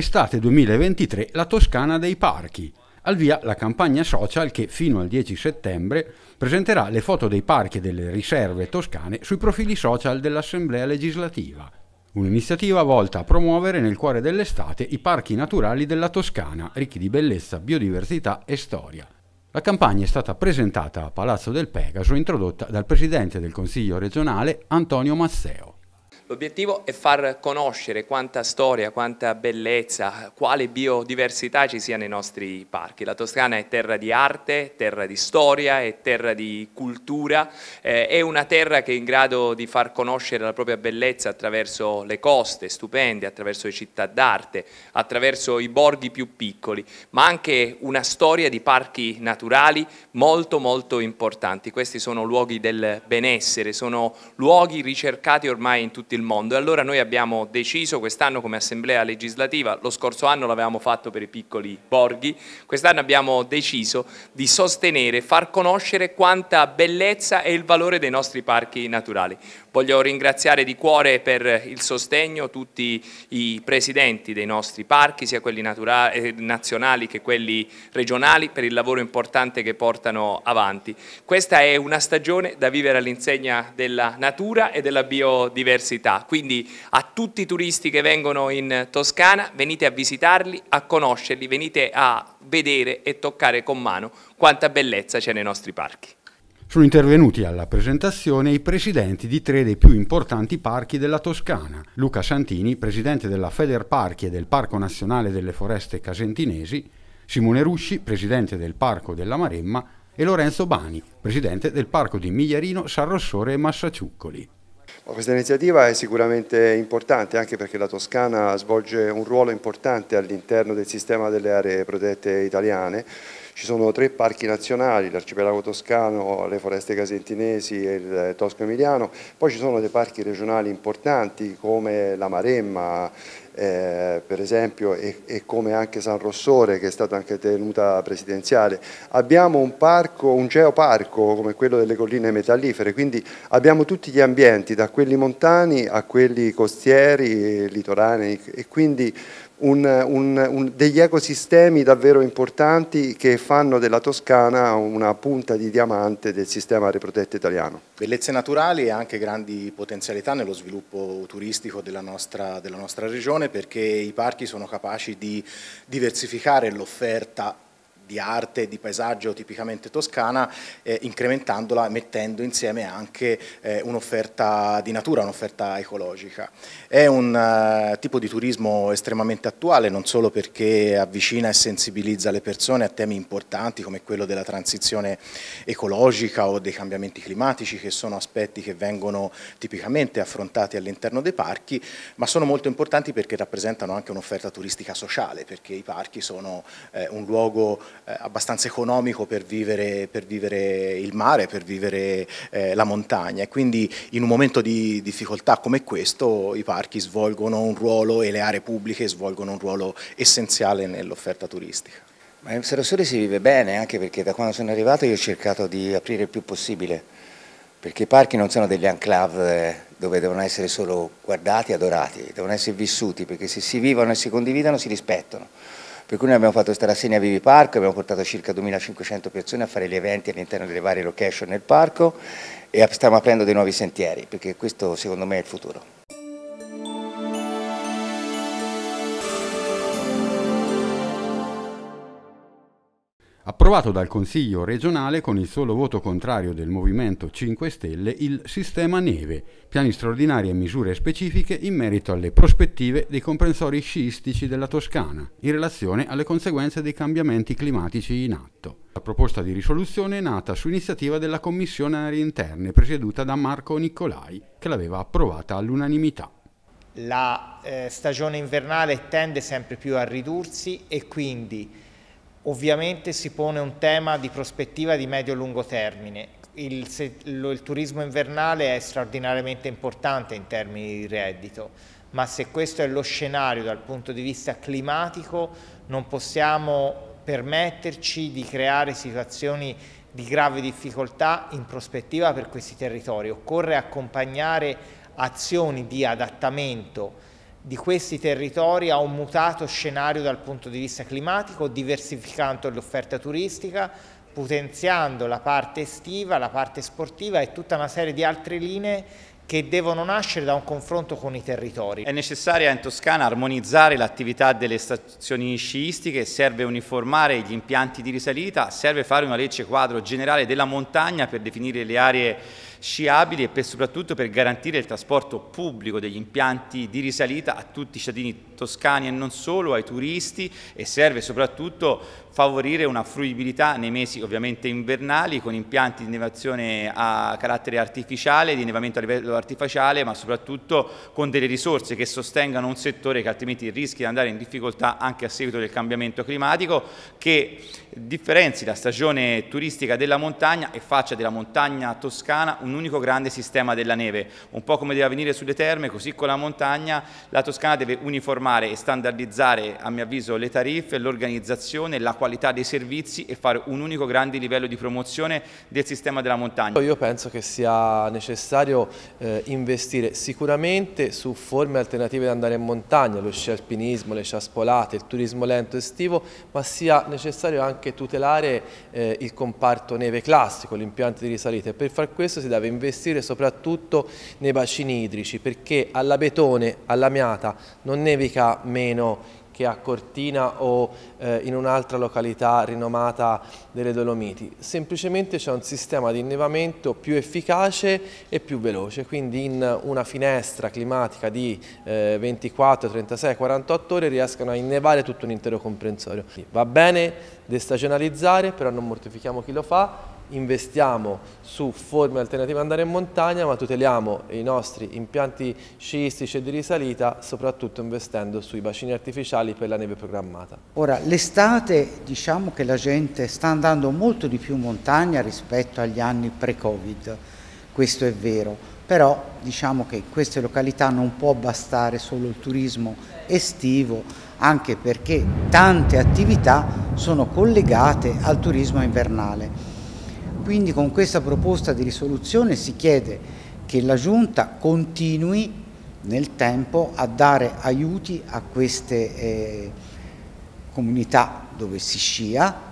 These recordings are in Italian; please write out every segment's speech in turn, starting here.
Estate 2023 la Toscana dei parchi. Al via la campagna social che fino al 10 settembre presenterà le foto dei parchi e delle riserve toscane sui profili social dell'Assemblea legislativa. Un'iniziativa volta a promuovere nel cuore dell'estate i parchi naturali della Toscana, ricchi di bellezza, biodiversità e storia. La campagna è stata presentata a Palazzo del Pegaso, introdotta dal presidente del Consiglio regionale Antonio Masseo. L'obiettivo è far conoscere quanta storia, quanta bellezza, quale biodiversità ci sia nei nostri parchi. La Toscana è terra di arte, terra di storia, è terra di cultura, eh, è una terra che è in grado di far conoscere la propria bellezza attraverso le coste stupende, attraverso le città d'arte, attraverso i borghi più piccoli, ma anche una storia di parchi naturali molto molto importanti. Questi sono luoghi del benessere, sono luoghi ricercati ormai in tutti i il mondo. E allora noi abbiamo deciso quest'anno come assemblea legislativa, lo scorso anno l'avevamo fatto per i piccoli borghi, quest'anno abbiamo deciso di sostenere, far conoscere quanta bellezza e il valore dei nostri parchi naturali. Voglio ringraziare di cuore per il sostegno tutti i presidenti dei nostri parchi, sia quelli eh, nazionali che quelli regionali, per il lavoro importante che portano avanti. Questa è una stagione da vivere all'insegna della natura e della biodiversità città, quindi a tutti i turisti che vengono in Toscana venite a visitarli, a conoscerli, venite a vedere e toccare con mano quanta bellezza c'è nei nostri parchi. Sono intervenuti alla presentazione i presidenti di tre dei più importanti parchi della Toscana. Luca Santini, presidente della Federparchi e del Parco Nazionale delle Foreste Casentinesi, Simone Rusci, presidente del Parco della Maremma, e Lorenzo Bani, presidente del Parco di Migliarino, San Rossore e Massaciuccoli. Questa iniziativa è sicuramente importante anche perché la Toscana svolge un ruolo importante all'interno del sistema delle aree protette italiane. Ci sono tre parchi nazionali, l'arcipelago toscano, le foreste casentinesi e il tosco emiliano, poi ci sono dei parchi regionali importanti come la Maremma, eh, per esempio, e, e, come anche San Rossore che è stata anche tenuta presidenziale. Abbiamo un parco, un geoparco come quello delle colline metallifere, quindi abbiamo tutti gli ambienti, da quelli montani a quelli costieri, litoranei e quindi un, un, un, degli ecosistemi davvero importanti che fanno della Toscana una punta di diamante del sistema riprotetto italiano. Bellezze naturali e anche grandi potenzialità nello sviluppo turistico della nostra, della nostra regione perché i parchi sono capaci di diversificare l'offerta di arte, e di paesaggio tipicamente toscana, eh, incrementandola mettendo insieme anche eh, un'offerta di natura, un'offerta ecologica. È un eh, tipo di turismo estremamente attuale, non solo perché avvicina e sensibilizza le persone a temi importanti come quello della transizione ecologica o dei cambiamenti climatici, che sono aspetti che vengono tipicamente affrontati all'interno dei parchi, ma sono molto importanti perché rappresentano anche un'offerta turistica sociale, perché i parchi sono eh, un luogo eh, abbastanza economico per vivere, per vivere, il mare, per vivere eh, la montagna e quindi in un momento di difficoltà come questo i parchi svolgono un ruolo e le aree pubbliche svolgono un ruolo essenziale nell'offerta turistica. Ma in Serrassore si vive bene anche perché da quando sono arrivato io ho cercato di aprire il più possibile perché i parchi non sono degli enclave eh, dove devono essere solo guardati e adorati, devono essere vissuti perché se si vivono e si condividono si rispettano per cui noi abbiamo fatto questa rassegna Vivi Parco, abbiamo portato circa 2500 persone a fare gli eventi all'interno delle varie location nel parco e stiamo aprendo dei nuovi sentieri, perché questo secondo me è il futuro. approvato dal Consiglio regionale con il solo voto contrario del Movimento 5 Stelle il Sistema Neve, piani straordinari e misure specifiche in merito alle prospettive dei comprensori sciistici della Toscana, in relazione alle conseguenze dei cambiamenti climatici in atto. La proposta di risoluzione è nata su iniziativa della Commissione Aree Interne presieduta da Marco Nicolai, che l'aveva approvata all'unanimità la eh, stagione invernale tende sempre più a ridursi e quindi Ovviamente si pone un tema di prospettiva di medio-lungo termine. Il, se, lo, il turismo invernale è straordinariamente importante in termini di reddito, ma se questo è lo scenario dal punto di vista climatico non possiamo permetterci di creare situazioni di grave difficoltà in prospettiva per questi territori. Occorre accompagnare azioni di adattamento di questi territori a un mutato scenario dal punto di vista climatico, diversificando l'offerta turistica, potenziando la parte estiva, la parte sportiva e tutta una serie di altre linee che devono nascere da un confronto con i territori. È necessaria in Toscana armonizzare l'attività delle stazioni sciistiche, serve uniformare gli impianti di risalita, serve fare una legge quadro generale della montagna per definire le aree sciabili e per, soprattutto per garantire il trasporto pubblico degli impianti di risalita a tutti i cittadini toscani e non solo, ai turisti e serve soprattutto favorire una fruibilità nei mesi ovviamente invernali con impianti di innevazione a carattere artificiale, di innevamento a livello artificiale, ma soprattutto con delle risorse che sostengano un settore che altrimenti rischia di andare in difficoltà anche a seguito del cambiamento climatico, che differenzi la stagione turistica della montagna e faccia della montagna toscana un unico grande sistema della neve. Un po' come deve avvenire sulle terme, così con la montagna, la Toscana deve uniformare uniformare e standardizzare, a mio avviso, le tariffe, l'organizzazione, la qualità dei servizi e fare un unico grande livello di promozione del sistema della montagna. Io penso che sia necessario eh, investire sicuramente su forme alternative di andare in montagna, lo sci alpinismo, le ciaspolate, il turismo lento estivo, ma sia necessario anche tutelare eh, il comparto neve classico, l'impianto di risalita per far questo si deve investire soprattutto nei bacini idrici perché alla Betone, alla Miata non nevica fatica meno che a Cortina o eh, in un'altra località rinomata delle Dolomiti. Semplicemente c'è un sistema di innevamento più efficace e più veloce, quindi in una finestra climatica di eh, 24, 36, 48 ore riescono a innevare tutto un intero comprensorio. Va bene destagionalizzare, però non mortifichiamo chi lo fa investiamo su forme alternative ad andare in montagna ma tuteliamo i nostri impianti sciistici e di risalita soprattutto investendo sui bacini artificiali per la neve programmata. Ora l'estate diciamo che la gente sta andando molto di più in montagna rispetto agli anni pre-covid, questo è vero, però diciamo che in queste località non può bastare solo il turismo estivo anche perché tante attività sono collegate al turismo invernale. Quindi con questa proposta di risoluzione si chiede che la Giunta continui nel tempo a dare aiuti a queste eh, comunità dove si scia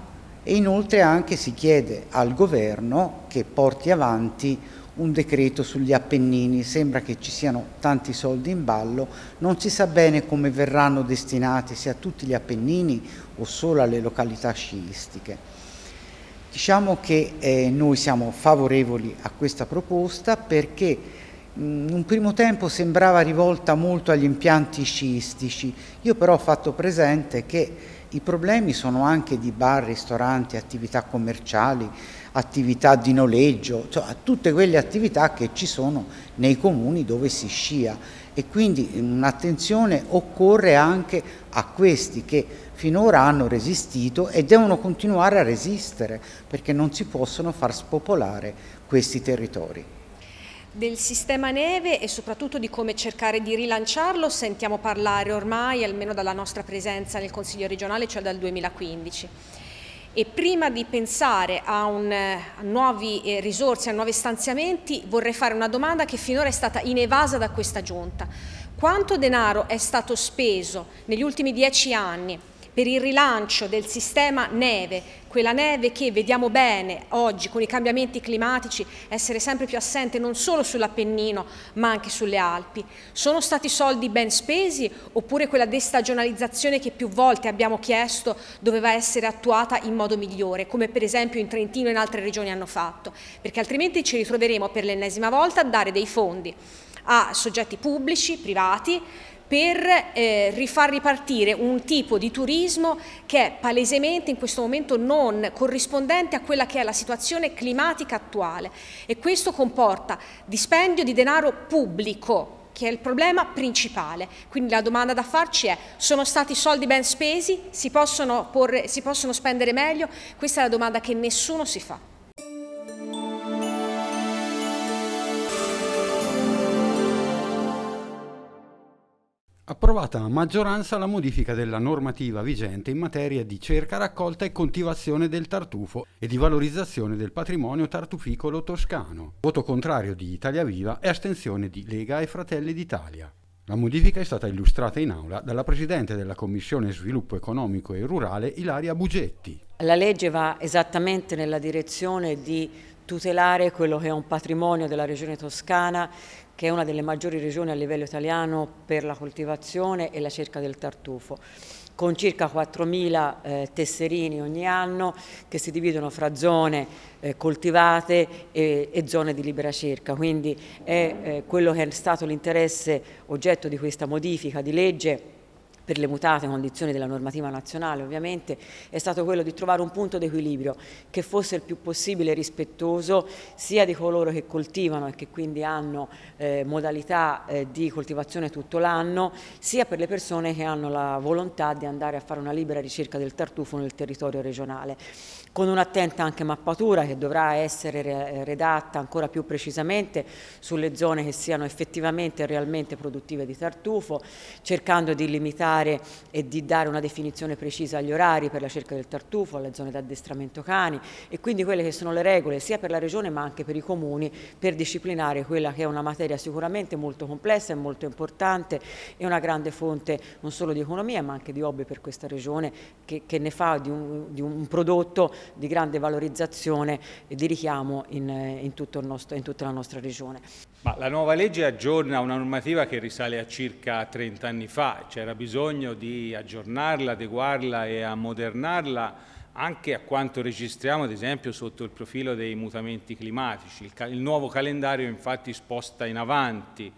e inoltre anche si chiede al governo che porti avanti un decreto sugli Appennini, sembra che ci siano tanti soldi in ballo, non si sa bene come verranno destinati sia a tutti gli Appennini o solo alle località sciistiche. Diciamo che eh, noi siamo favorevoli a questa proposta perché in mm, un primo tempo sembrava rivolta molto agli impianti sciistici, io però ho fatto presente che i problemi sono anche di bar, ristoranti, attività commerciali, attività di noleggio, cioè tutte quelle attività che ci sono nei comuni dove si scia e quindi un'attenzione occorre anche a questi che finora hanno resistito e devono continuare a resistere perché non si possono far spopolare questi territori. Del sistema neve e soprattutto di come cercare di rilanciarlo sentiamo parlare ormai, almeno dalla nostra presenza nel Consiglio regionale, cioè dal 2015. E prima di pensare a, un, eh, a nuove eh, risorse, a nuovi stanziamenti, vorrei fare una domanda che finora è stata inevasa da questa giunta. Quanto denaro è stato speso negli ultimi dieci anni per il rilancio del sistema neve, quella neve che vediamo bene oggi con i cambiamenti climatici essere sempre più assente non solo sull'Appennino ma anche sulle Alpi. Sono stati soldi ben spesi oppure quella destagionalizzazione che più volte abbiamo chiesto doveva essere attuata in modo migliore, come per esempio in Trentino e in altre regioni hanno fatto, perché altrimenti ci ritroveremo per l'ennesima volta a dare dei fondi a soggetti pubblici, privati, per eh, rifar ripartire un tipo di turismo che è palesemente in questo momento non corrispondente a quella che è la situazione climatica attuale e questo comporta dispendio di denaro pubblico che è il problema principale. Quindi la domanda da farci è, sono stati soldi ben spesi? Si possono, porre, si possono spendere meglio? Questa è la domanda che nessuno si fa. Approvata a maggioranza la modifica della normativa vigente in materia di cerca, raccolta e coltivazione del tartufo e di valorizzazione del patrimonio tartuficolo toscano. Voto contrario di Italia Viva e astensione di Lega e Fratelli d'Italia. La modifica è stata illustrata in aula dalla Presidente della Commissione Sviluppo Economico e Rurale Ilaria Bugetti. La legge va esattamente nella direzione di tutelare quello che è un patrimonio della regione toscana che è una delle maggiori regioni a livello italiano per la coltivazione e la cerca del tartufo con circa 4.000 eh, tesserini ogni anno che si dividono fra zone eh, coltivate e, e, zone di libera cerca. Quindi è eh, quello che è stato l'interesse oggetto di questa modifica di legge per le mutate condizioni della normativa nazionale ovviamente, è stato quello di trovare un punto d'equilibrio che fosse il più possibile rispettoso sia di coloro che coltivano e che quindi hanno eh, modalità eh, di coltivazione tutto l'anno, sia per le persone che hanno la volontà di andare a fare una libera ricerca del tartufo nel territorio regionale con un'attenta anche mappatura che dovrà essere redatta ancora più precisamente sulle zone che siano effettivamente e realmente produttive di tartufo, cercando di limitare e di dare una definizione precisa agli orari per la cerca del tartufo, alle zone d'addestramento cani e quindi quelle che sono le regole sia per la regione ma anche per i comuni per disciplinare quella che è una materia sicuramente molto complessa e molto importante e una grande fonte non solo di economia ma anche di hobby per questa regione che, che ne fa di un, di un prodotto di grande valorizzazione e di richiamo in, eh, in, nostro, in tutta la nostra regione. Ma la nuova legge aggiorna una normativa che risale a circa 30 anni fa, c'era bisogno di aggiornarla, adeguarla e ammodernarla anche a quanto registriamo ad esempio sotto il profilo dei mutamenti climatici. Il, il nuovo calendario infatti sposta in avanti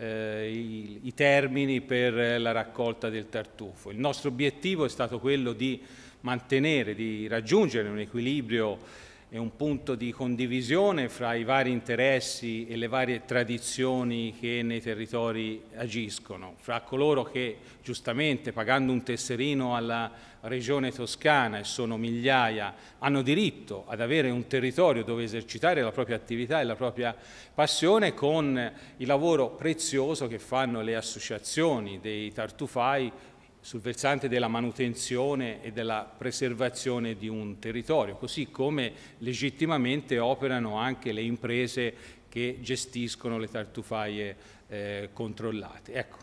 eh, i, i termini per la raccolta del tartufo. Il nostro obiettivo è stato quello di mantenere, di raggiungere un equilibrio e un punto di condivisione fra i vari interessi e le varie tradizioni che nei territori agiscono, fra coloro che giustamente pagando un tesserino alla regione toscana e sono migliaia hanno diritto ad avere un territorio dove esercitare la propria attività e la propria passione con il lavoro prezioso che fanno le associazioni dei tartufai sul versante della manutenzione e della preservazione di un territorio, così come legittimamente operano anche le imprese che gestiscono le tartufaie eh, controllate. Ecco,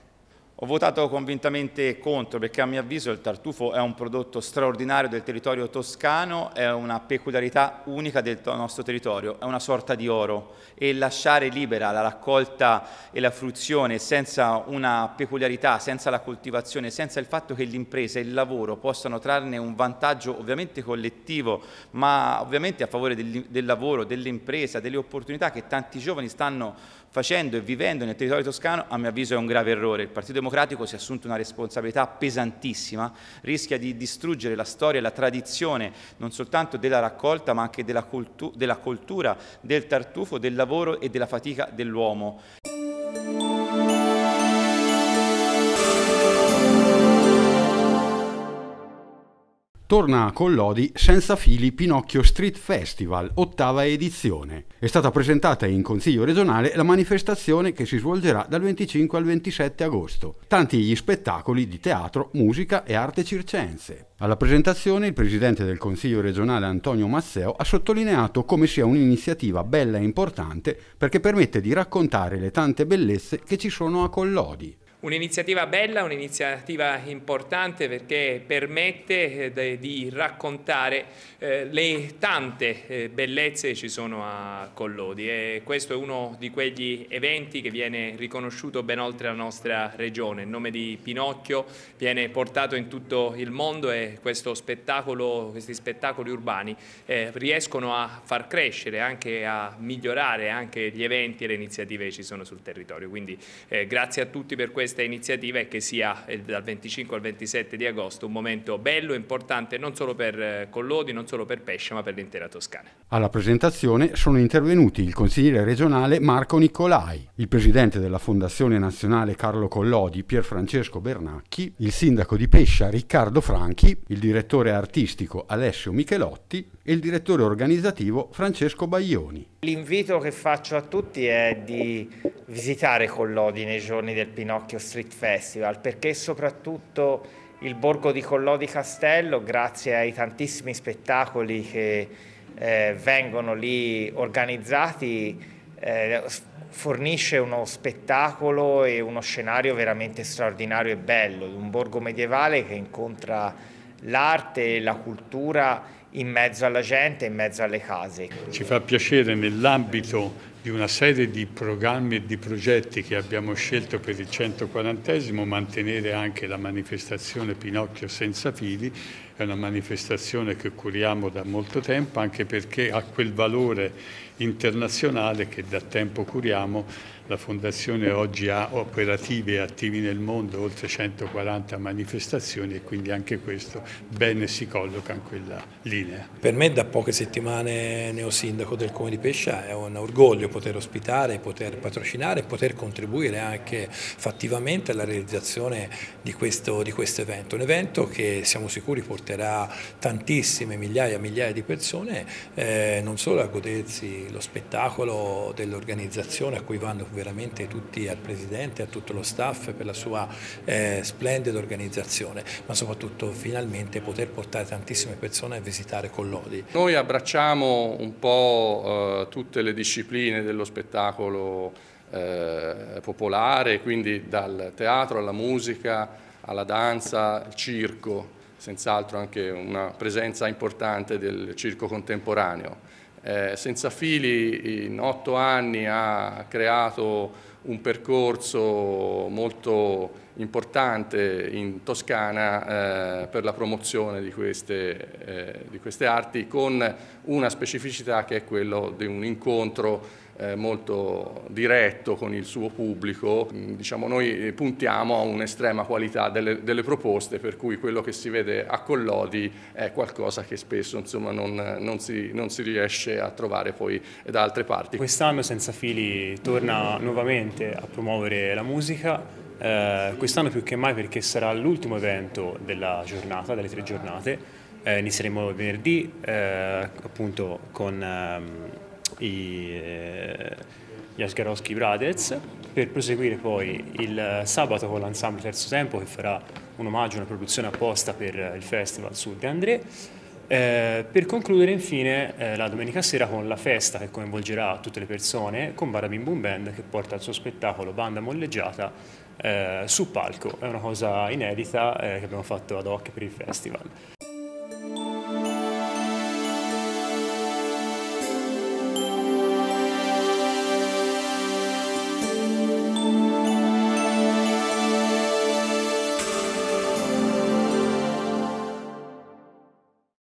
ho votato convintamente contro perché a mio avviso il tartufo è un prodotto straordinario del territorio toscano, è una peculiarità unica del nostro territorio, è una sorta di oro e lasciare libera la raccolta e la fruizione senza una peculiarità, senza la coltivazione, senza il fatto che l'impresa e il lavoro possano trarne un vantaggio ovviamente collettivo, ma ovviamente a favore del, del lavoro, dell'impresa, delle opportunità che tanti giovani stanno facendo e vivendo nel territorio toscano, a mio avviso è un grave errore. Il Partito Democratico si è assunto una responsabilità pesantissima, rischia di distruggere la storia e la tradizione non soltanto della raccolta, ma anche della, cultu della cultura, del tartufo, del lavoro e della fatica dell'uomo. Torna a Collodi Senza Fili Pinocchio Street Festival, ottava edizione. È stata presentata in Consiglio regionale la manifestazione che si svolgerà dal 25 al 27 agosto. Tanti gli spettacoli di teatro, musica e arte circense. Alla presentazione il presidente del Consiglio regionale Antonio Mazzeo ha sottolineato come sia un'iniziativa bella e importante perché permette di raccontare le tante bellezze che ci sono a Collodi. Un'iniziativa bella, un'iniziativa importante perché permette eh, di raccontare eh, le tante eh, bellezze che ci sono a Collodi e questo è uno di quegli eventi che viene riconosciuto ben oltre la nostra regione. Il nome di Pinocchio viene portato in tutto il mondo e spettacolo, questi spettacoli urbani riescono a far crescere, anche a migliorare anche gli eventi e le iniziative che ci sono sul territorio. Quindi grazie a tutti per questa questa iniziativa e che sia eh, dal 25 al 27 di agosto un momento bello e importante non solo per eh, Collodi, non solo per Pescia ma per l'intera Toscana. Alla presentazione sono intervenuti il consigliere regionale Marco Nicolai, il presidente della Fondazione Nazionale Carlo Collodi Pierfrancesco Bernacchi, il sindaco di Pescia Riccardo Franchi, il direttore artistico Alessio Michelotti e il direttore organizzativo Francesco Baglioni. L'invito che faccio a tutti è di visitare Collodi nei giorni del Pinocchio Marchio Street Festival, perché soprattutto il borgo di Collodi Castello, grazie ai tantissimi spettacoli che eh, vengono lì organizzati, eh, fornisce uno spettacolo e uno scenario veramente straordinario e bello, un borgo medievale che incontra l'arte e la cultura in mezzo alla gente, in mezzo alle case. Ci fa piacere nell'ambito di una serie di programmi e di progetti che abbiamo scelto per il 140esimo, mantenere anche la manifestazione Pinocchio senza fili, è una manifestazione che curiamo da molto tempo anche perché ha quel valore internazionale che da tempo curiamo la Fondazione oggi ha operative e attivi nel mondo oltre 140 manifestazioni e quindi anche questo bene si colloca in quella linea. Per me da poche settimane neo sindaco del Comune di Pescia è un orgoglio poter ospitare, poter patrocinare e poter contribuire anche fattivamente alla realizzazione di questo, di questo evento. Un evento che siamo sicuri porterà tantissime migliaia e migliaia di persone eh, non solo a godersi lo spettacolo dell'organizzazione a cui vanno veramente tutti al Presidente e a tutto lo staff per la sua eh, splendida organizzazione, ma soprattutto finalmente poter portare tantissime persone a visitare Collodi. Noi abbracciamo un po' eh, tutte le discipline dello spettacolo eh, popolare, quindi dal teatro alla musica, alla danza, al circo, senz'altro anche una presenza importante del circo contemporaneo. Eh, senza fili in otto anni ha creato un percorso molto importante in Toscana eh, per la promozione di queste, eh, di queste arti con una specificità che è quella di un incontro eh, molto diretto con il suo pubblico, mm, diciamo noi eh, puntiamo a un'estrema qualità delle, delle, proposte per cui quello che si vede a Collodi è qualcosa che spesso insomma, non, non, si, non si riesce a trovare poi da altre parti. Quest'anno Senza Fili torna nuovamente a promuovere la musica, Uh, quest'anno più che mai perché sarà l'ultimo evento della giornata, delle tre giornate. Uh, inizieremo venerdì uh, appunto con um, i eh, gli Asgarowski Brothers per proseguire poi il eh, sabato con l'ensemble Terzo Tempo che farà un omaggio, una produzione apposta per eh, il festival sul Gandré eh, per concludere infine eh, la domenica sera con la festa che coinvolgerà tutte le persone con Bada Bim Boom Band che porta il suo spettacolo Banda Molleggiata eh, su palco, è una cosa inedita che abbiamo fatto ad hoc per il festival.